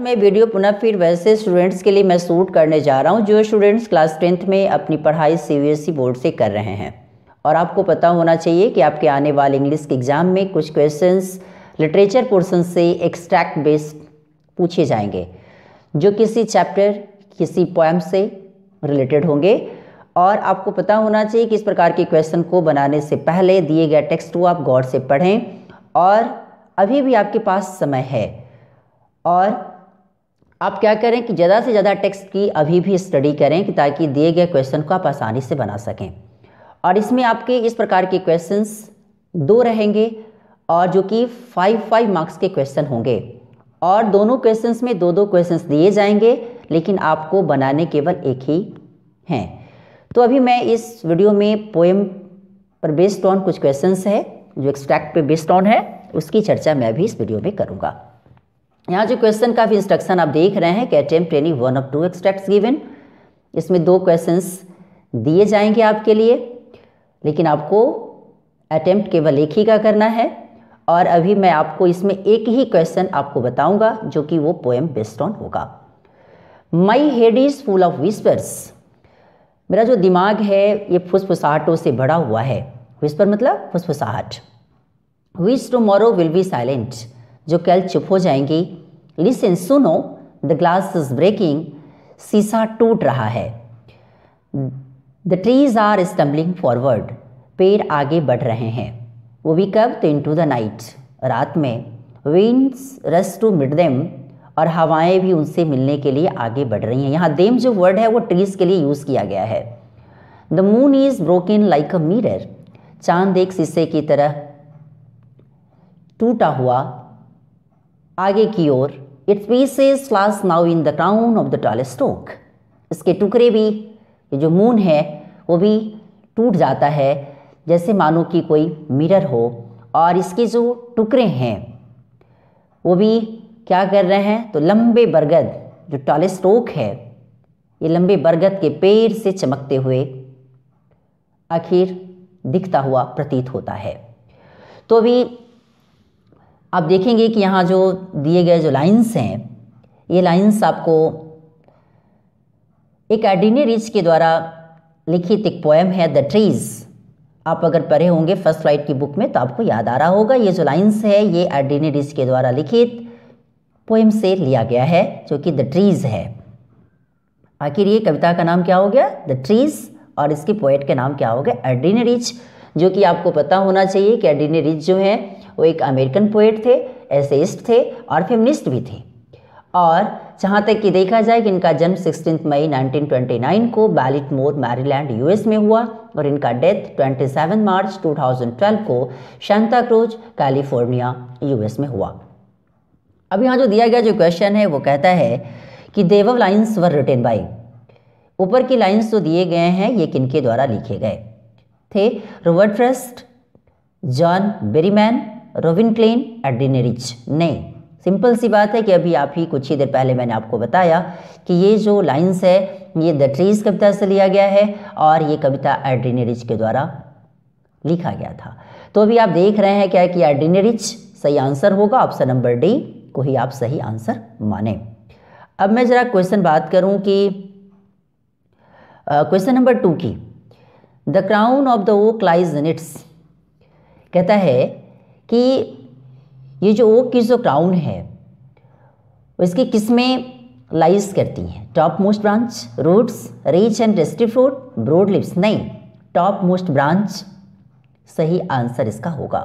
मैं वीडियो पुनः फिर वैसे स्टूडेंट्स के लिए मैं सूट करने जा रहा हूँ जो स्टूडेंट्स क्लास टेंथ में अपनी पढ़ाई सी बोर्ड से कर रहे हैं और आपको पता होना चाहिए कि आपके आने वाले इंग्लिश के एग्ज़ाम में कुछ क्वेश्चंस लिटरेचर पोर्सन से एक्सट्रैक्ट बेस्ड पूछे जाएंगे जो किसी चैप्टर किसी पोएम से रिलेटेड होंगे और आपको पता होना चाहिए कि इस प्रकार के क्वेश्चन को बनाने से पहले दिए गए टेक्स्ट को आप गौर से पढ़ें और अभी भी आपके पास समय है और आप क्या करें कि ज़्यादा से ज़्यादा टेक्स्ट की अभी भी स्टडी करें कि ताकि दिए गए क्वेश्चन को आप आसानी से बना सकें और इसमें आपके इस प्रकार के क्वेश्चंस दो रहेंगे और जो कि फाइव फाइव मार्क्स के क्वेश्चन होंगे और दोनों क्वेश्चंस में दो दो क्वेश्चंस दिए जाएंगे लेकिन आपको बनाने केवल एक ही हैं तो अभी मैं इस वीडियो में पोएम पर बेस्ड ऑन कुछ क्वेश्चंस है जो एक्सट्रैक्ट पे बेस्ड ऑन है उसकी चर्चा मैं अभी इस वीडियो में करूँगा यहाँ जो क्वेश्चन का भी इंस्ट्रक्शन आप देख रहे हैं कि attempt any one of two extract given इसमें दो क्वेश्चन दिए जाएंगे आपके लिए लेकिन आपको अटेम्प्ट केवल एक ही का करना है और अभी मैं आपको इसमें एक ही क्वेश्चन आपको बताऊंगा जो कि वो पोएम बेस्ड ऑन होगा my head is full of whispers मेरा जो दिमाग है ये फुसफुसाहटों से भरा हुआ है विस्पर मतलब फुसफुसाहट विस टूमोरो विल बी साइलेंट जो कल चुप हो जाएंगी लिसन सुनो द ग्लास इज ब्रेकिंग शीशा टूट रहा है the trees are stumbling forward पेड़ आगे बढ़ रहे हैं वो भी कब तो इन टू द नाइट रात में विंड्स रस टू मिड देम और हवाएं भी उनसे मिलने के लिए आगे बढ़ रही हैं यहाँ देम जो वर्ड है वो ट्रीज़ के लिए यूज़ किया गया है the moon is broken like a mirror चांद एक शीशे की तरह टूटा हुआ आगे की ओर its pieces flash now in the crown of the tallest स्टोक इसके टुकड़े भी ये जो मून है वो भी टूट जाता है जैसे मानो कि कोई मिरर हो और इसके जो टुकड़े हैं वो भी क्या कर रहे हैं तो लंबे बरगद जो टॉलेस्ट स्टोक है ये लंबे बरगद के पेड़ से चमकते हुए आखिर दिखता हुआ प्रतीत होता है तो भी आप देखेंगे कि यहाँ जो दिए गए जो लाइन्स हैं ये लाइन्स आपको एक एडिने रिच के द्वारा लिखित एक पोएम है द ट्रीज़ आप अगर पढ़े होंगे फर्स्ट फ्लाइट की बुक में तो आपको याद आ रहा होगा ये जो लाइन्स है ये एडिने रिच के द्वारा लिखित पोएम से लिया गया है जो कि द ट्रीज़ है आखिर ये कविता का नाम क्या हो गया द ट्रीज़ और इसके पोएट के नाम क्या हो गया एडिने रिच जो कि आपको पता होना चाहिए कि एडिने रिच जो है वो एक अमेरिकन पोइट थे एसेइस्ट थे और फेमनिस्ट भी थे और जहाँ तक कि देखा जाए कि इनका जन्म सिक्सटीन मई 1929 को बैलिट मोर मैरीलैंड यूएस में हुआ और इनका डेथ 27 मार्च 2012 को शांता क्रूज कैलिफोर्निया यूएस में हुआ अब यहाँ जो दिया गया जो क्वेश्चन है वो कहता है कि देवव लाइन्स वर रिटेन बाई ऊपर की लाइन्स जो दिए गए हैं ये किनके द्वारा लिखे गए थे Robert Frost John Berryman Robin Klein एट नहीं सिंपल सी बात है कि अभी आप ही कुछ ही देर पहले मैंने आपको बताया कि ये जो लाइंस है ये द ट्रीज कविता से लिया गया है और ये कविता एड्रीनेरिच के द्वारा लिखा गया था तो अभी आप देख रहे हैं क्या कि एड्रीनेरिच सही आंसर होगा ऑप्शन नंबर डी को ही आप सही आंसर माने अब मैं ज़रा क्वेश्चन बात करूं कि क्वेश्चन नंबर टू की the crown of the oak lies कहता है कि ये जो ओक की जो क्राउन है इसकी किस्में लाइज करती हैं top most branch roots rich and dusty fruit broad leaves नहीं टॉप मोस्ट ब्रांच सही आंसर इसका होगा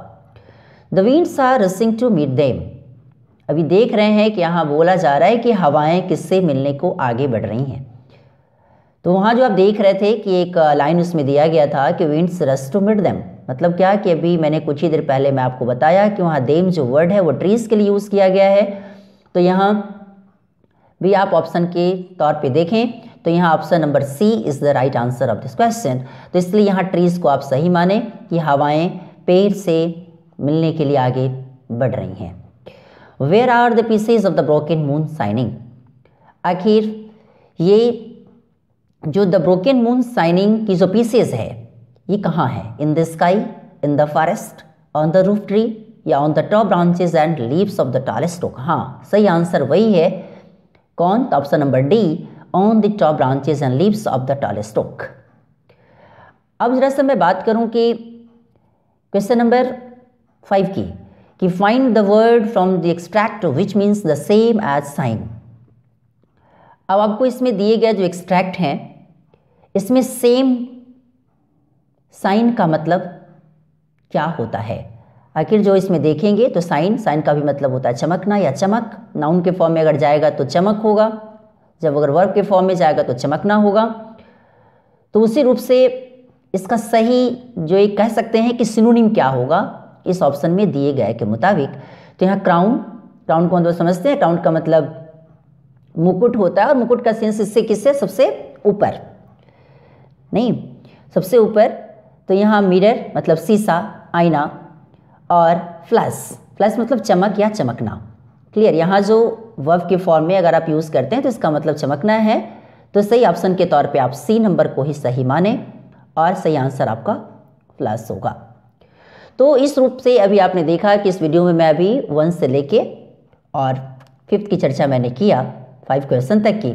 the winds are rising to meet them अभी देख रहे हैं कि यहाँ बोला जा रहा है कि हवाएं किससे मिलने को आगे बढ़ रही हैं तो वहाँ जो आप देख रहे थे कि एक लाइन उसमें दिया गया था कि विंड्स रस टू मिट देम मतलब क्या कि अभी मैंने कुछ ही देर पहले मैं आपको बताया कि वहाँ देम जो वर्ड है वो ट्रीज़ के लिए यूज़ किया गया है तो यहाँ भी आप ऑप्शन के तौर पे देखें तो यहाँ option number C is the right answer of this question तो इसलिए यहाँ ट्रीज़ को आप सही माने कि हवाएं पेड़ से मिलने के लिए आगे बढ़ रही हैं where are the pieces of the broken moon shining आखिर ये जो द ब्रोकन मून साइनिंग की जो पीसेज है ये कहाँ है in the sky in the forest on the roof tree या on the top branches and leaves of the tallest oak हाँ सही आंसर वही है कौन तो option number D on the top branches and leaves of the tallest oak अब जरा से मैं बात करूं कि क्वेश्चन नंबर फाइव की कि find the word from the extract which means the same as sign अब आपको इसमें दिए गए जो एक्सट्रैक्ट हैं इसमें सेम साइन का मतलब क्या होता है आखिर जो इसमें देखेंगे तो साइन साइन का भी मतलब होता है चमकना या चमक नाउन के फॉर्म में अगर जाएगा तो चमक होगा जब अगर वर्ब के फॉर्म में जाएगा तो चमकना होगा तो उसी रूप से इसका सही जो एक कह सकते हैं कि सिनोनिम क्या होगा इस ऑप्शन में दिए गए के मुताबिक तो यहाँ क्राउन क्राउन को हम लोग समझते हैं क्राउन का मतलब मुकुट होता है और मुकुट का सेंस इससे किससे सबसे ऊपर नहीं सबसे ऊपर तो यहाँ मिरर मतलब सीसा आईना और फ्लस फ्लस मतलब चमक या चमकना क्लियर यहाँ जो वर्व के फॉर्म में अगर आप यूज़ करते हैं तो इसका मतलब चमकना है तो सही ऑप्शन के तौर पे आप सी नंबर को ही सही माने और सही आंसर आपका प्लस होगा तो इस रूप से अभी आपने देखा कि इस वीडियो में मैं अभी वन से लेके और फिफ्थ की चर्चा मैंने किया फाइव क्वेश्चन तक की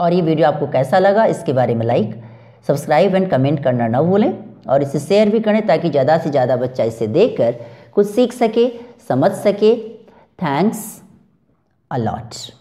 और ये वीडियो आपको कैसा लगा इसके बारे में लाइक सब्सक्राइब एंड कमेंट करना ना भूलें और इसे शेयर भी करें ताकि ज़्यादा से ज़्यादा बच्चा इसे देख कर कुछ सीख सके समझ सके थैंक्स अलॉट